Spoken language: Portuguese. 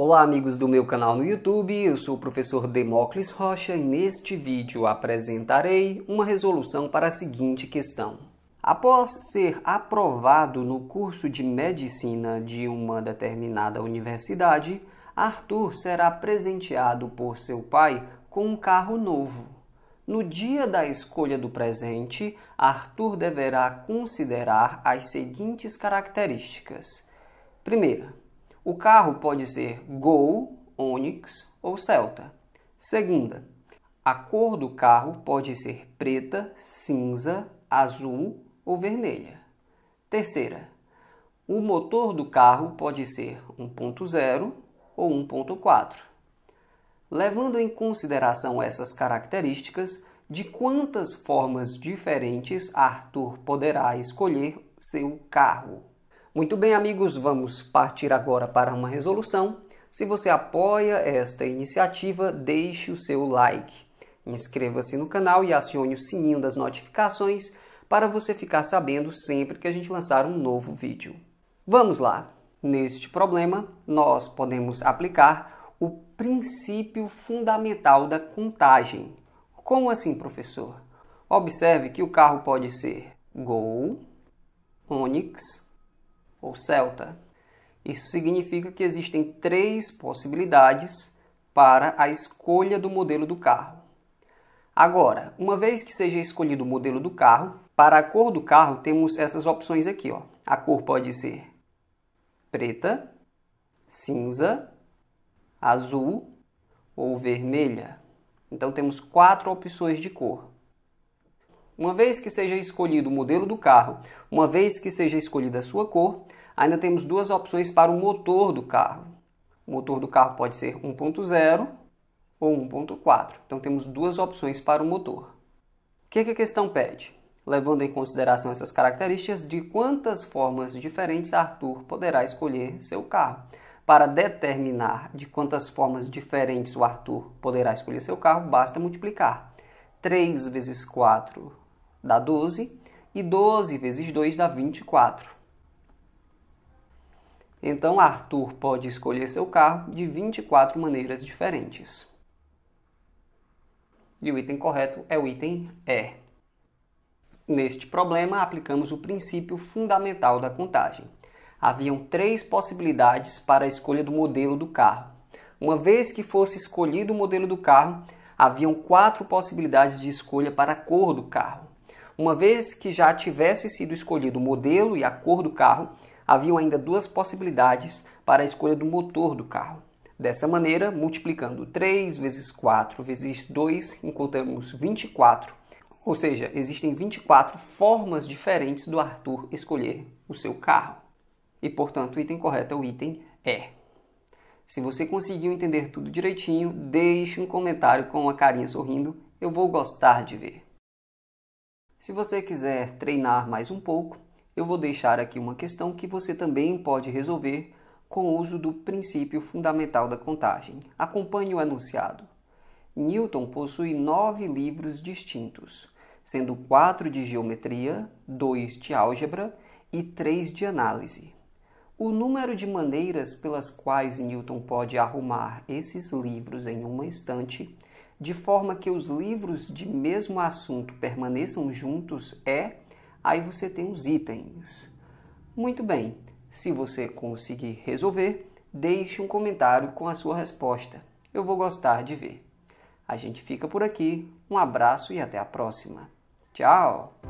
Olá amigos do meu canal no YouTube, eu sou o professor Demócles Rocha e neste vídeo apresentarei uma resolução para a seguinte questão. Após ser aprovado no curso de medicina de uma determinada universidade, Arthur será presenteado por seu pai com um carro novo. No dia da escolha do presente, Arthur deverá considerar as seguintes características. Primeira, o carro pode ser Gol, Onix ou Celta. Segunda, a cor do carro pode ser preta, cinza, azul ou vermelha. Terceira, o motor do carro pode ser 1.0 ou 1.4. Levando em consideração essas características, de quantas formas diferentes Arthur poderá escolher seu carro? Muito bem, amigos, vamos partir agora para uma resolução. Se você apoia esta iniciativa, deixe o seu like. Inscreva-se no canal e acione o sininho das notificações para você ficar sabendo sempre que a gente lançar um novo vídeo. Vamos lá! Neste problema, nós podemos aplicar o princípio fundamental da contagem. Como assim, professor? Observe que o carro pode ser Gol, Onix, ou celta. Isso significa que existem três possibilidades para a escolha do modelo do carro. Agora, uma vez que seja escolhido o modelo do carro, para a cor do carro temos essas opções aqui. Ó. A cor pode ser preta, cinza, azul ou vermelha. Então temos quatro opções de cor. Uma vez que seja escolhido o modelo do carro, uma vez que seja escolhida a sua cor, ainda temos duas opções para o motor do carro. O motor do carro pode ser 1.0 ou 1.4. Então temos duas opções para o motor. O que, que a questão pede? Levando em consideração essas características, de quantas formas diferentes Arthur poderá escolher seu carro? Para determinar de quantas formas diferentes o Arthur poderá escolher seu carro, basta multiplicar 3 vezes 4 dá 12, e 12 vezes 2 dá 24. Então Arthur pode escolher seu carro de 24 maneiras diferentes. E o item correto é o item E. Neste problema, aplicamos o princípio fundamental da contagem. Haviam três possibilidades para a escolha do modelo do carro. Uma vez que fosse escolhido o modelo do carro, haviam quatro possibilidades de escolha para a cor do carro. Uma vez que já tivesse sido escolhido o modelo e a cor do carro, haviam ainda duas possibilidades para a escolha do motor do carro. Dessa maneira, multiplicando 3 vezes 4 vezes 2, encontramos 24. Ou seja, existem 24 formas diferentes do Arthur escolher o seu carro. E, portanto, o item correto é o item E. Se você conseguiu entender tudo direitinho, deixe um comentário com uma carinha sorrindo, eu vou gostar de ver. Se você quiser treinar mais um pouco, eu vou deixar aqui uma questão que você também pode resolver com o uso do princípio fundamental da contagem. Acompanhe o enunciado. Newton possui nove livros distintos, sendo quatro de geometria, dois de álgebra e três de análise. O número de maneiras pelas quais Newton pode arrumar esses livros em uma estante de forma que os livros de mesmo assunto permaneçam juntos é, aí você tem os itens. Muito bem, se você conseguir resolver, deixe um comentário com a sua resposta. Eu vou gostar de ver. A gente fica por aqui, um abraço e até a próxima. Tchau!